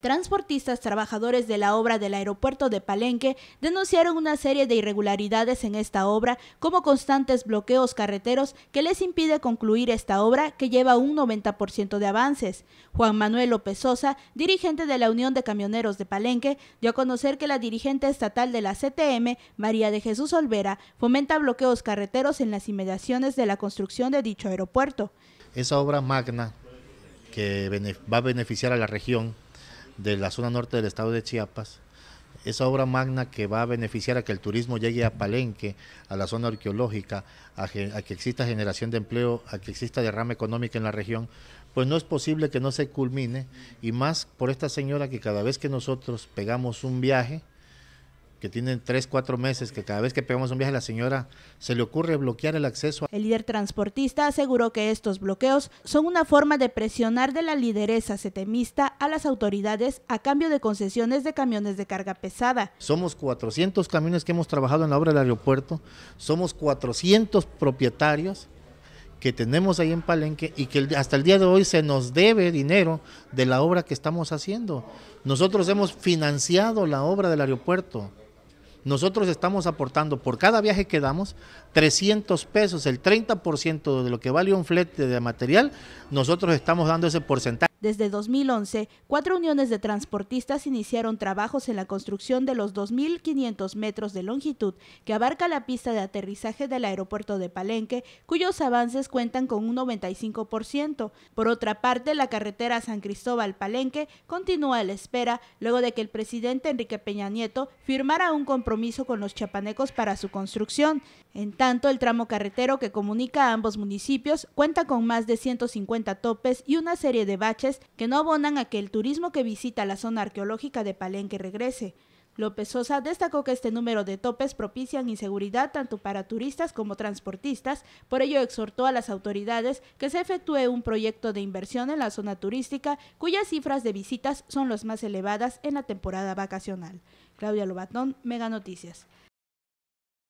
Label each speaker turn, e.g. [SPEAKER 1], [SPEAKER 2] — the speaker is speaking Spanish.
[SPEAKER 1] Transportistas trabajadores de la obra del aeropuerto de Palenque denunciaron una serie de irregularidades en esta obra, como constantes bloqueos carreteros que les impide concluir esta obra que lleva un 90% de avances. Juan Manuel López Sosa, dirigente de la Unión de Camioneros de Palenque, dio a conocer que la dirigente estatal de la CTM, María de Jesús Olvera, fomenta bloqueos carreteros en las inmediaciones de la construcción de dicho aeropuerto.
[SPEAKER 2] Esa obra magna que va a beneficiar a la región de la zona norte del estado de Chiapas, esa obra magna que va a beneficiar a que el turismo llegue a Palenque, a la zona arqueológica, a, que exista generación de empleo, a que exista derrama económica en la región, pues no es posible que no se culmine, y más por esta señora que cada vez que nosotros pegamos un viaje, que tienen tres, cuatro meses, que cada vez que pegamos un viaje a la señora se le ocurre bloquear el acceso.
[SPEAKER 1] El líder transportista aseguró que estos bloqueos son una forma de presionar de la lideresa setemista a las autoridades a cambio de concesiones de camiones de carga pesada.
[SPEAKER 2] Somos 400 camiones que hemos trabajado en la obra del aeropuerto, somos 400 propietarios que tenemos ahí en Palenque y que hasta el día de hoy se nos debe dinero de la obra que estamos haciendo. Nosotros hemos financiado la obra del aeropuerto nosotros estamos aportando por cada viaje que damos 300 pesos, el 30% de lo que vale un flete de material, nosotros estamos dando ese porcentaje.
[SPEAKER 1] Desde 2011, cuatro uniones de transportistas iniciaron trabajos en la construcción de los 2.500 metros de longitud que abarca la pista de aterrizaje del aeropuerto de Palenque, cuyos avances cuentan con un 95%. Por otra parte, la carretera San Cristóbal-Palenque continúa a la espera luego de que el presidente Enrique Peña Nieto firmara un compromiso con los chapanecos para su construcción. En tanto, el tramo carretero que comunica a ambos municipios cuenta con más de 150 topes y una serie de baches que no abonan a que el turismo que visita la zona arqueológica de Palenque regrese. López Sosa destacó que este número de topes propician inseguridad tanto para turistas como transportistas, por ello exhortó a las autoridades que se efectúe un proyecto de inversión en la zona turística cuyas cifras de visitas son las más elevadas en la temporada vacacional. Claudia Lobatón, Mega Noticias.